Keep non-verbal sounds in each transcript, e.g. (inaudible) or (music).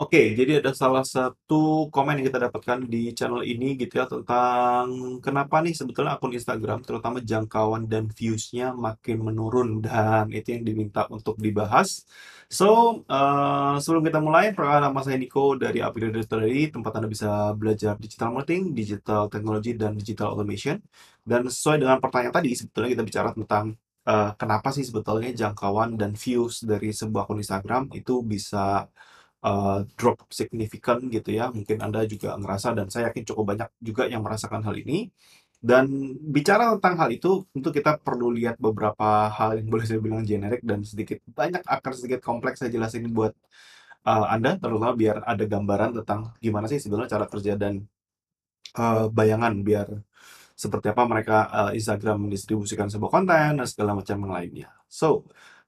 Oke, jadi ada salah satu komen yang kita dapatkan di channel ini gitu ya tentang kenapa nih sebetulnya akun Instagram terutama jangkauan dan views-nya makin menurun dan itu yang diminta untuk dibahas. So, uh, sebelum kita mulai, perkenalkan nama saya Niko dari Upgrade Dari tempat Anda bisa belajar digital marketing, digital technology, dan digital automation. Dan sesuai dengan pertanyaan tadi, sebetulnya kita bicara tentang uh, kenapa sih sebetulnya jangkauan dan views dari sebuah akun Instagram itu bisa uh, drop signifikan gitu ya. Mungkin Anda juga ngerasa dan saya yakin cukup banyak juga yang merasakan hal ini. Dan bicara tentang hal itu, tentu kita perlu lihat beberapa hal yang boleh saya bilang generik dan sedikit banyak akar sedikit kompleks saya jelasin buat uh, Anda, terutama biar ada gambaran tentang gimana sih sebenarnya cara kerja dan uh, bayangan biar seperti apa mereka uh, Instagram mendistribusikan sebuah konten dan segala macam yang lainnya. So,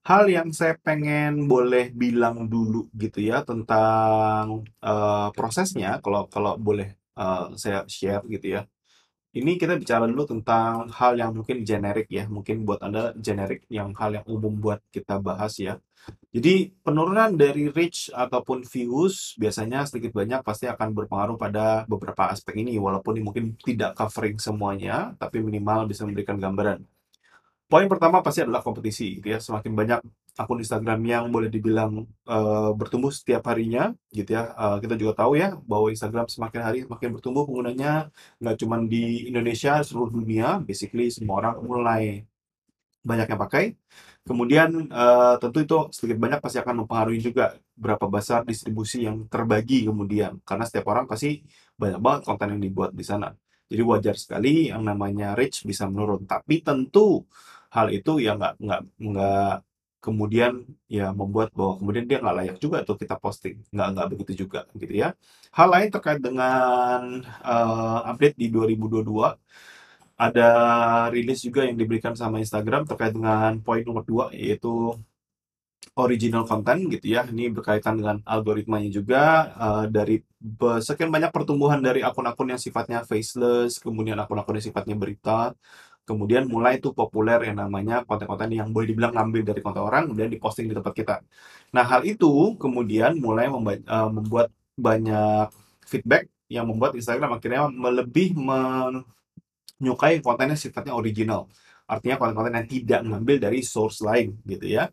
hal yang saya pengen boleh bilang dulu gitu ya tentang uh, prosesnya kalau kalau boleh uh, saya share gitu ya. Ini kita bicara dulu tentang hal yang mungkin generik ya, mungkin buat Anda generik yang hal yang umum buat kita bahas ya. Jadi penurunan dari reach ataupun views biasanya sedikit banyak pasti akan berpengaruh pada beberapa aspek ini walaupun ini mungkin tidak covering semuanya tapi minimal bisa memberikan gambaran poin pertama pasti adalah kompetisi gitu ya semakin banyak akun Instagram yang boleh dibilang uh, bertumbuh setiap harinya gitu ya uh, kita juga tahu ya bahwa Instagram semakin hari semakin bertumbuh penggunanya nggak cuma di Indonesia seluruh dunia basically semua orang mulai banyak yang pakai kemudian uh, tentu itu sedikit banyak pasti akan mempengaruhi juga berapa besar distribusi yang terbagi kemudian karena setiap orang pasti banyak banget konten yang dibuat di sana jadi wajar sekali yang namanya reach bisa menurun tapi tentu hal itu ya nggak nggak nggak kemudian ya membuat bahwa kemudian dia nggak layak juga tuh kita posting nggak nggak begitu juga gitu ya hal lain terkait dengan uh, update di 2022 ada rilis juga yang diberikan sama Instagram terkait dengan poin nomor dua yaitu original content gitu ya. Ini berkaitan dengan algoritmanya juga uh, dari sekian banyak pertumbuhan dari akun-akun yang sifatnya faceless, kemudian akun-akun yang sifatnya berita, kemudian mulai itu populer yang namanya konten-konten yang boleh dibilang ngambil dari konten orang kemudian diposting di tempat kita. Nah hal itu kemudian mulai eh, membuat banyak feedback yang membuat Instagram akhirnya lebih menyukai kontennya sifatnya original. Artinya konten-konten yang tidak ngambil dari source lain gitu ya.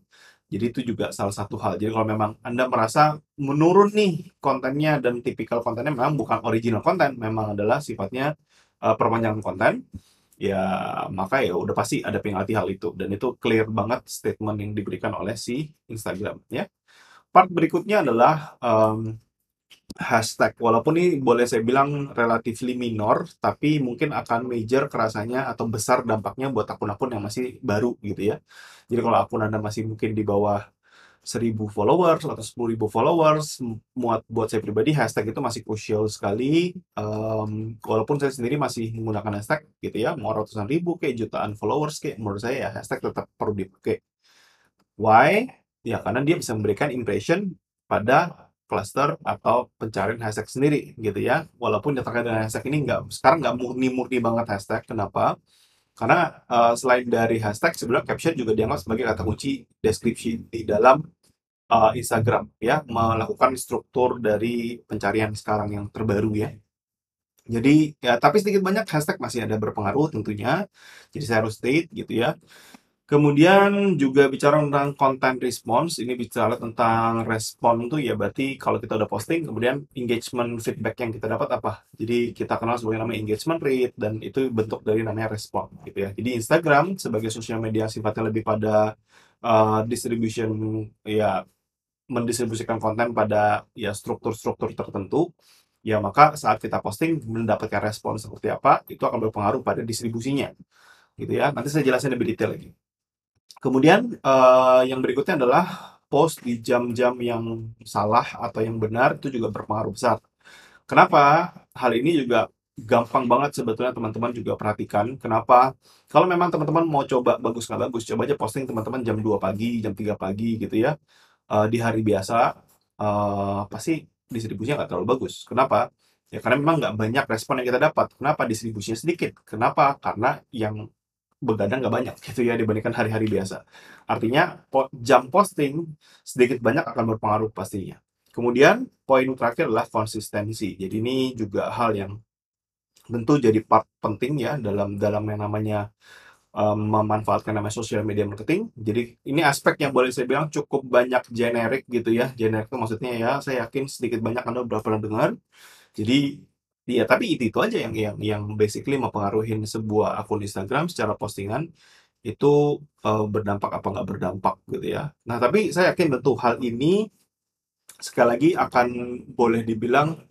Jadi itu juga salah satu hal. Jadi kalau memang Anda merasa menurun nih kontennya dan tipikal kontennya memang bukan original konten, memang adalah sifatnya uh, perpanjangan konten ya maka ya udah pasti ada penalti hal itu dan itu clear banget statement yang diberikan oleh si Instagram ya part berikutnya adalah um, hashtag walaupun ini boleh saya bilang relatif minor tapi mungkin akan major kerasanya atau besar dampaknya buat akun-akun yang masih baru gitu ya jadi kalau akun anda masih mungkin di bawah seribu followers atau sepuluh ribu followers buat buat saya pribadi hashtag itu masih krusial sekali um, walaupun saya sendiri masih menggunakan hashtag gitu ya mau ratusan ribu kayak jutaan followers kayak menurut saya ya hashtag tetap perlu dipakai why ya karena dia bisa memberikan impression pada cluster atau pencarian hashtag sendiri gitu ya walaupun yang terkait dengan hashtag ini nggak sekarang nggak murni-murni banget hashtag kenapa karena uh, selain dari hashtag sebenarnya caption juga dianggap sebagai kata kunci deskripsi di dalam uh, Instagram ya, melakukan struktur dari pencarian sekarang yang terbaru ya. Jadi, ya tapi sedikit banyak hashtag masih ada berpengaruh tentunya, jadi saya harus state gitu ya. Kemudian juga bicara tentang content response, ini bicara tentang respon itu ya berarti kalau kita udah posting kemudian engagement feedback yang kita dapat apa. Jadi kita kenal sebagai namanya engagement rate dan itu bentuk dari namanya respon gitu ya. Jadi Instagram sebagai sosial media sifatnya lebih pada, uh, distribution ya mendistribusikan konten pada ya struktur-struktur tertentu, ya maka saat kita posting mendapatkan respon seperti apa, itu akan berpengaruh pada distribusinya. Gitu ya. Nanti saya jelasin lebih detail lagi. Kemudian uh, yang berikutnya adalah post di jam-jam yang salah atau yang benar itu juga berpengaruh besar. Kenapa? Hal ini juga gampang banget sebetulnya teman-teman juga perhatikan kenapa kalau memang teman-teman mau coba bagus nggak bagus coba aja posting teman-teman jam 2 pagi jam 3 pagi gitu ya uh, di hari biasa, uh, pasti distribusinya nggak terlalu bagus. Kenapa? Ya karena memang nggak banyak respon yang kita dapat. Kenapa? Distribusinya sedikit. Kenapa? Karena yang begadang nggak banyak (laughs) gitu ya dibandingkan hari-hari biasa. Artinya jam posting sedikit banyak akan berpengaruh pastinya. Kemudian poin terakhir adalah konsistensi. Jadi ini juga hal yang tentu jadi part penting ya dalam dalam yang namanya um, memanfaatkan nama social media marketing. Jadi ini aspek yang boleh saya bilang cukup banyak generik gitu ya. Generik itu maksudnya ya saya yakin sedikit banyak Anda sudah pernah dengar. Jadi ya tapi itu itu aja yang yang yang basically mempengaruhi sebuah akun Instagram secara postingan itu uh, berdampak apa nggak berdampak gitu ya. Nah tapi saya yakin tentu hal ini sekali lagi akan boleh dibilang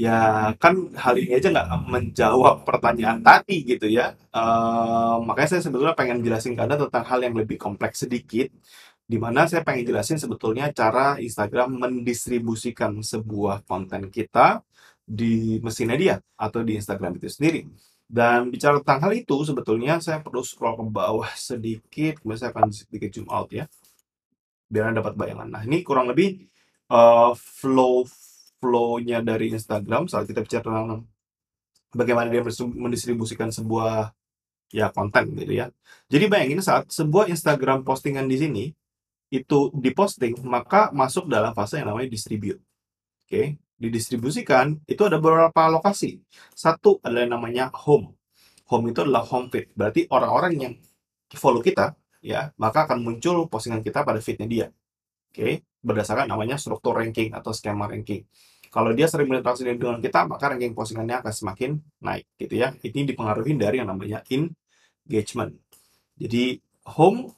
ya kan hal ini aja nggak menjawab pertanyaan tadi gitu ya uh, makanya saya sebetulnya pengen jelasin ke anda tentang hal yang lebih kompleks sedikit dimana saya pengen jelasin sebetulnya cara Instagram mendistribusikan sebuah konten kita di mesinnya dia atau di Instagram itu sendiri dan bicara tentang hal itu sebetulnya saya perlu scroll ke bawah (laughs) sedikit kemudian saya akan sedikit zoom out ya biar anda dapat bayangan nah ini kurang lebih uh, flow flow-nya dari Instagram saat kita bicara tentang bagaimana dia mendistribusikan sebuah ya konten gitu ya. Jadi bayangin saat sebuah Instagram postingan di sini itu diposting maka masuk dalam fase yang namanya distribute. Oke, okay? didistribusikan itu ada beberapa lokasi. Satu adalah namanya home. Home itu adalah home feed. Berarti orang-orang yang follow kita ya, maka akan muncul postingan kita pada feednya dia. Oke, okay? berdasarkan namanya struktur ranking atau skema ranking. Kalau dia sering berinteraksi dengan kita, maka ranking postingannya akan semakin naik gitu ya. Ini dipengaruhi dari yang namanya engagement. Jadi home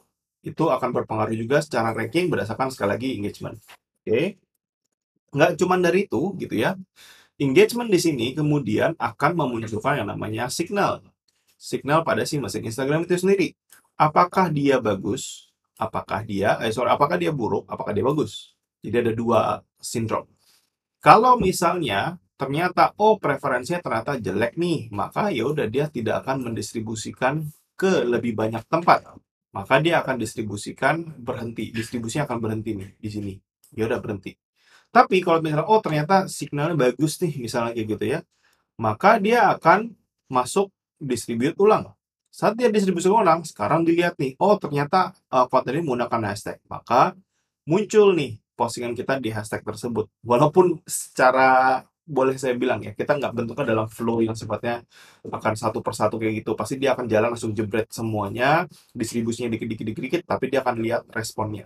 itu akan berpengaruh juga secara ranking berdasarkan sekali lagi engagement. Oke. Okay. Nggak cuma dari itu gitu ya. Engagement di sini kemudian akan memunculkan yang namanya signal. Signal pada si mesin Instagram itu sendiri. Apakah dia bagus? Apakah dia eh sorry, apakah dia buruk? Apakah dia bagus? Jadi ada dua sindrom. Kalau misalnya ternyata oh preferensinya ternyata jelek nih, maka ya udah dia tidak akan mendistribusikan ke lebih banyak tempat. Maka dia akan distribusikan berhenti, distribusinya akan berhenti nih di sini. Ya udah berhenti. Tapi kalau misalnya oh ternyata signalnya bagus nih misalnya kayak gitu ya, maka dia akan masuk distribute ulang. Saat dia distribusi ulang, sekarang dilihat nih, oh ternyata uh, konten ini menggunakan hashtag. Maka muncul nih postingan kita di hashtag tersebut. Walaupun secara boleh saya bilang ya kita nggak bentuknya dalam flow yang sifatnya akan satu persatu kayak gitu pasti dia akan jalan langsung jebret semuanya distribusinya dikit-dikit-dikit tapi dia akan lihat responnya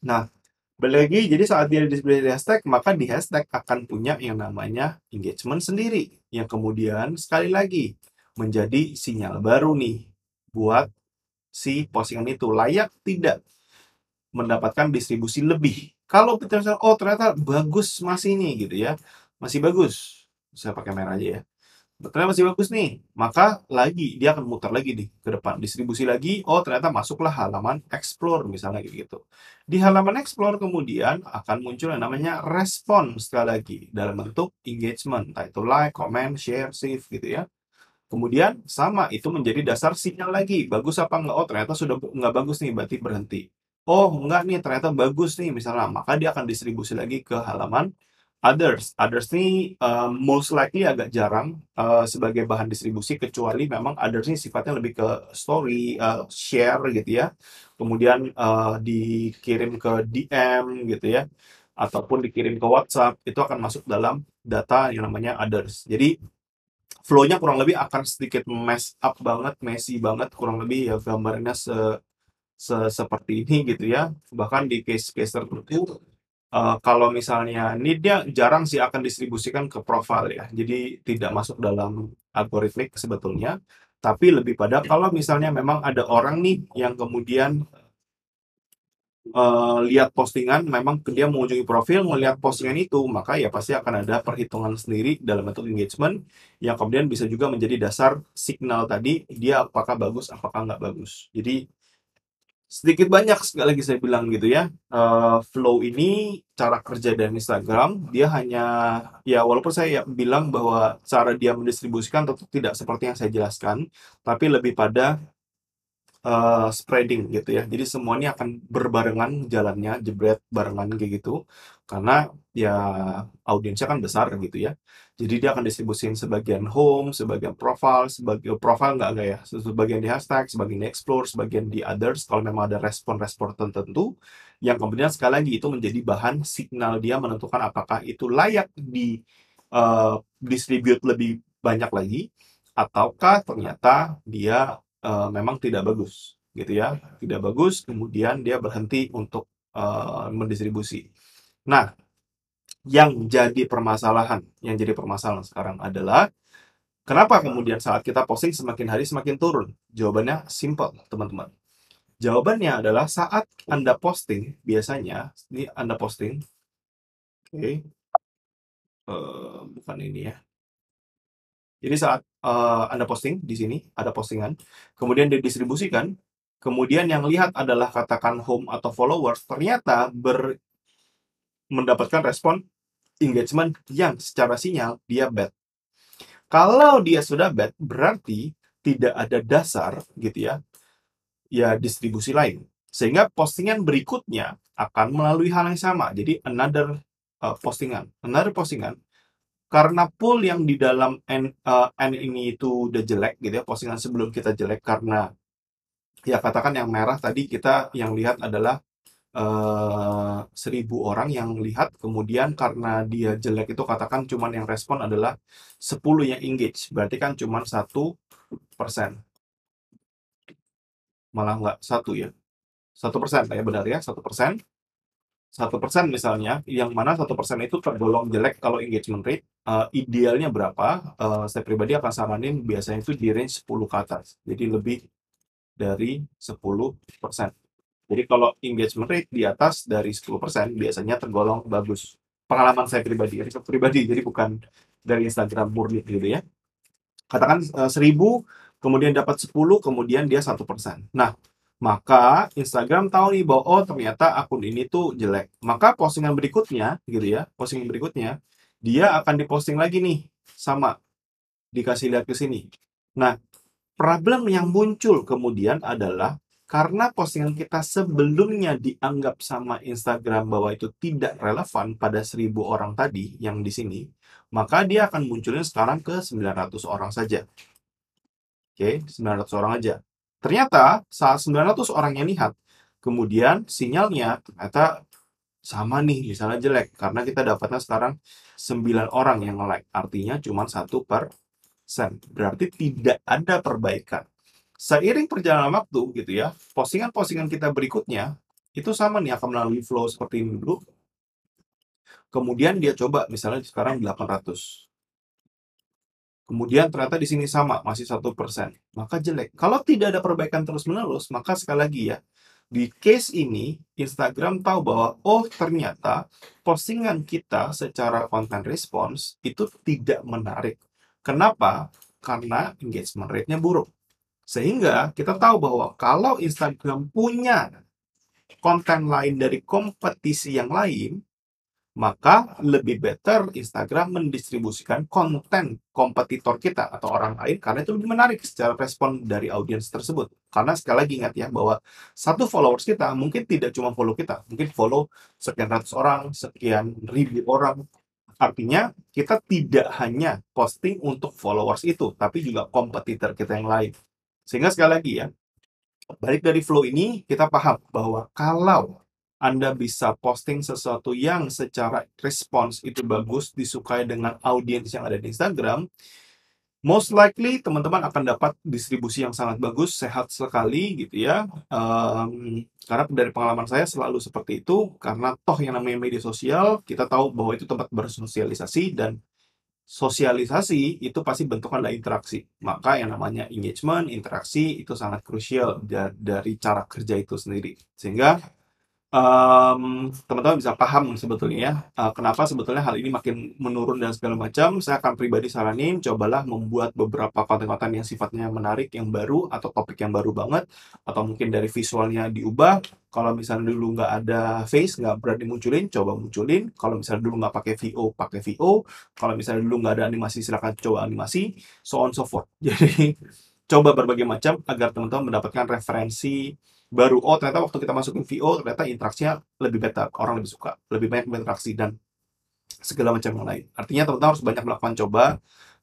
nah balik lagi jadi saat dia display di hashtag maka di hashtag akan punya yang namanya engagement sendiri yang kemudian sekali lagi menjadi sinyal baru nih buat si postingan itu layak tidak mendapatkan distribusi lebih kalau kita misalnya, oh ternyata bagus masih ini gitu ya, masih bagus. Saya pakai merah aja ya. Ternyata masih bagus nih, maka lagi dia akan muter lagi di ke depan, distribusi lagi. Oh ternyata masuklah halaman explore misalnya gitu. Di halaman explore kemudian akan muncul yang namanya respon sekali lagi dalam bentuk engagement, entah itu like, comment, share, save gitu ya. Kemudian sama itu menjadi dasar sinyal lagi. Bagus apa enggak? Oh ternyata sudah enggak bagus nih, berarti berhenti oh enggak nih ternyata bagus nih misalnya, maka dia akan distribusi lagi ke halaman others. Others nih um, most likely agak jarang uh, sebagai bahan distribusi kecuali memang others nih sifatnya lebih ke story, uh, share gitu ya. Kemudian uh, dikirim ke DM gitu ya ataupun dikirim ke WhatsApp itu akan masuk dalam data yang namanya others. Jadi flow-nya kurang lebih akan sedikit mess up banget, messy banget kurang lebih ya gambarnya se se seperti ini gitu ya bahkan di case-case tertentu uh, kalau misalnya ini dia jarang sih akan distribusikan ke profile ya jadi tidak masuk dalam algoritmik sebetulnya tapi lebih pada kalau misalnya memang ada orang nih yang kemudian uh, lihat postingan memang dia mengunjungi profil melihat postingan itu maka ya pasti akan ada perhitungan sendiri dalam bentuk engagement yang kemudian bisa juga menjadi dasar signal tadi dia apakah bagus apakah nggak bagus jadi sedikit banyak sekali lagi saya bilang gitu ya uh, flow ini cara kerja dari Instagram dia hanya ya walaupun saya bilang bahwa cara dia mendistribusikan tetap tidak seperti yang saya jelaskan tapi lebih pada uh, spreading gitu ya. Jadi semua ini akan berbarengan jalannya, jebret barengan kayak gitu. Karena ya audiensnya kan besar gitu ya. Jadi dia akan distribusin sebagian home, sebagian profile, sebagian profile nggak nggak ya, sebagian di hashtag, sebagian di explore, sebagian di others. Kalau memang ada respon-respon tertentu, yang kemudian sekali lagi itu menjadi bahan signal dia menentukan apakah itu layak di uh, distribute lebih banyak lagi ataukah ternyata dia uh, memang tidak bagus gitu ya tidak bagus kemudian dia berhenti untuk uh, mendistribusi nah yang jadi permasalahan yang jadi permasalahan sekarang adalah kenapa kemudian saat kita posting semakin hari semakin turun jawabannya simple teman-teman jawabannya adalah saat anda posting biasanya ini anda posting oke okay. uh, eh, bukan ini ya jadi saat uh, Anda posting di sini, ada postingan, kemudian didistribusikan, kemudian yang lihat adalah katakan home atau followers, ternyata ber, mendapatkan respon engagement yang secara sinyal dia bad. Kalau dia sudah bad, berarti tidak ada dasar gitu ya, ya distribusi lain. Sehingga postingan berikutnya akan melalui hal yang sama. Jadi another uh, postingan, another postingan karena pool yang di dalam N, uh, N ini itu udah jelek gitu ya, postingan sebelum kita jelek karena ya katakan yang merah tadi kita yang lihat adalah eh, seribu orang yang lihat kemudian karena dia jelek itu katakan cuman yang respon adalah 10 yang engage berarti kan cuman satu persen malah nggak satu ya satu persen ya benar ya satu persen satu persen misalnya, yang mana satu persen itu tergolong jelek kalau engagement rate, uh, idealnya berapa? Uh, saya pribadi akan saranin biasanya itu di range 10 ke atas, jadi lebih dari 10 persen. Jadi kalau engagement rate di atas dari 10 persen biasanya tergolong bagus. Pengalaman saya pribadi, saya pribadi, jadi bukan dari Instagram murni gitu ya. Katakan uh, eh, 1000, kemudian dapat 10, kemudian dia satu persen. Nah, maka Instagram tahu nih bahwa oh ternyata akun ini tuh jelek. Maka postingan berikutnya gitu ya, postingan berikutnya dia akan diposting lagi nih sama dikasih lihat ke sini. Nah, problem yang muncul kemudian adalah karena postingan kita sebelumnya dianggap sama Instagram bahwa itu tidak relevan pada 1000 orang tadi yang di sini, maka dia akan munculnya sekarang ke 900 orang saja. Oke, okay, 900 orang aja. Ternyata saat 900 orang yang lihat, kemudian sinyalnya ternyata sama nih misalnya jelek karena kita dapatnya sekarang 9 orang yang like artinya cuma satu per sen berarti tidak ada perbaikan seiring perjalanan waktu gitu ya postingan-postingan kita berikutnya itu sama nih akan melalui flow seperti ini dulu kemudian dia coba misalnya sekarang 800 Kemudian ternyata di sini sama, masih satu persen. Maka jelek. Kalau tidak ada perbaikan terus-menerus, maka sekali lagi ya, di case ini Instagram tahu bahwa oh ternyata postingan kita secara konten response itu tidak menarik. Kenapa? Karena engagement rate-nya buruk. Sehingga kita tahu bahwa kalau Instagram punya konten lain dari kompetisi yang lain, maka lebih better Instagram mendistribusikan konten kompetitor kita atau orang lain karena itu lebih menarik secara respon dari audiens tersebut. Karena sekali lagi ingat ya bahwa satu followers kita mungkin tidak cuma follow kita, mungkin follow sekian ratus orang, sekian ribu orang. Artinya kita tidak hanya posting untuk followers itu, tapi juga kompetitor kita yang lain. Sehingga sekali lagi ya, balik dari flow ini kita paham bahwa kalau anda bisa posting sesuatu yang secara respons itu bagus, disukai dengan audiens yang ada di Instagram, most likely teman-teman akan dapat distribusi yang sangat bagus, sehat sekali gitu ya. Um, karena dari pengalaman saya selalu seperti itu, karena toh yang namanya media sosial, kita tahu bahwa itu tempat bersosialisasi dan sosialisasi itu pasti bentuknya adalah interaksi. Maka yang namanya engagement, interaksi itu sangat krusial dari cara kerja itu sendiri. Sehingga teman-teman bisa paham sebetulnya, uh, kenapa sebetulnya hal ini makin menurun dan segala macam. Saya akan pribadi saranin, cobalah membuat beberapa konten-konten yang sifatnya menarik, yang baru, atau topik yang baru banget, atau mungkin dari visualnya diubah. Kalau misalnya dulu nggak ada face, nggak berani munculin, coba munculin. Kalau misalnya dulu nggak pakai VO, pakai VO. Kalau misalnya dulu nggak ada animasi, silahkan coba animasi, so on so forth. (laughs) Jadi, coba berbagai macam agar teman-teman mendapatkan referensi baru oh ternyata waktu kita masukin VO ternyata interaksinya lebih better orang lebih suka lebih banyak interaksi dan segala macam yang lain artinya teman-teman harus banyak melakukan coba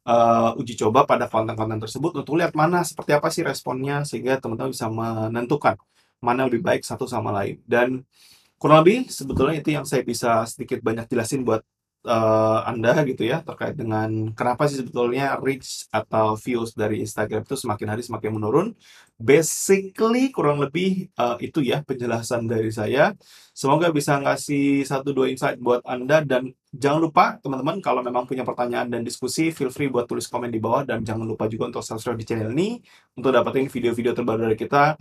uh, uji coba pada konten-konten tersebut untuk lihat mana seperti apa sih responnya sehingga teman-teman bisa menentukan mana lebih baik satu sama lain dan kurang lebih sebetulnya itu yang saya bisa sedikit banyak jelasin buat uh, Anda gitu ya terkait dengan kenapa sih sebetulnya reach atau views dari Instagram itu semakin hari semakin menurun. Basically kurang lebih uh, itu ya penjelasan dari saya. Semoga bisa ngasih satu dua insight buat Anda dan jangan lupa teman-teman kalau memang punya pertanyaan dan diskusi feel free buat tulis komen di bawah dan jangan lupa juga untuk subscribe di channel ini untuk dapetin video-video terbaru dari kita.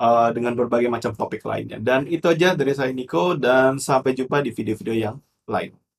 Eh, dengan berbagai macam topik lainnya. Dan itu aja dari saya Niko dan sampai jumpa di video-video yang lain.